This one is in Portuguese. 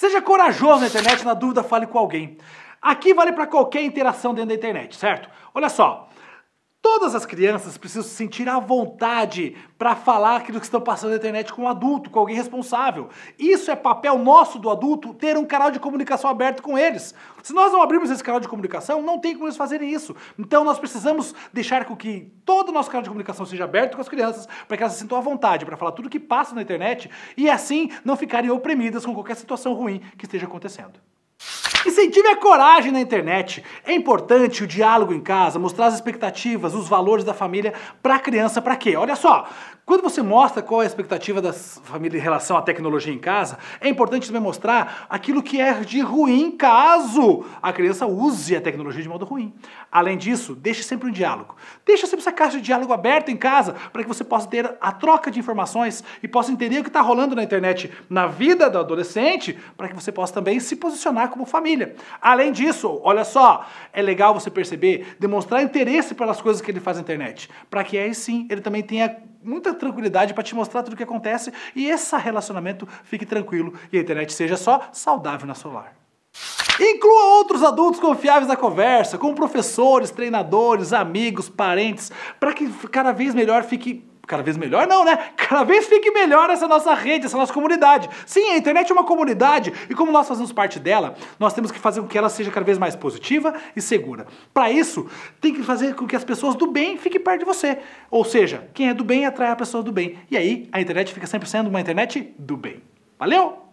Seja corajoso na internet, na dúvida fale com alguém. Aqui vale para qualquer interação dentro da internet, certo? Olha só, Todas as crianças precisam se sentir à vontade para falar aquilo que estão passando na internet com um adulto, com alguém responsável. Isso é papel nosso do adulto ter um canal de comunicação aberto com eles. Se nós não abrirmos esse canal de comunicação, não tem como eles fazerem isso. Então nós precisamos deixar com que todo o nosso canal de comunicação seja aberto com as crianças para que elas se sintam à vontade para falar tudo que passa na internet e assim não ficarem oprimidas com qualquer situação ruim que esteja acontecendo. Incentive a coragem na internet. É importante o diálogo em casa, mostrar as expectativas, os valores da família para a criança, para quê? Olha só, quando você mostra qual é a expectativa da família em relação à tecnologia em casa, é importante também mostrar aquilo que é de ruim caso a criança use a tecnologia de modo ruim. Além disso, deixe sempre um diálogo. Deixe sempre essa caixa de diálogo aberta em casa para que você possa ter a troca de informações e possa entender o que está rolando na internet, na vida do adolescente, para que você possa também se posicionar como família família. Além disso, olha só, é legal você perceber, demonstrar interesse pelas coisas que ele faz na internet, para que aí sim ele também tenha muita tranquilidade para te mostrar tudo o que acontece e esse relacionamento fique tranquilo e a internet seja só saudável na sua lar. Inclua outros adultos confiáveis na conversa, como professores, treinadores, amigos, parentes, para que cada vez melhor fique Cada vez melhor não, né? Cada vez fique melhor essa nossa rede, essa nossa comunidade. Sim, a internet é uma comunidade e como nós fazemos parte dela, nós temos que fazer com que ela seja cada vez mais positiva e segura. Para isso, tem que fazer com que as pessoas do bem fiquem perto de você. Ou seja, quem é do bem atrai a pessoa do bem. E aí, a internet fica sempre sendo uma internet do bem. Valeu?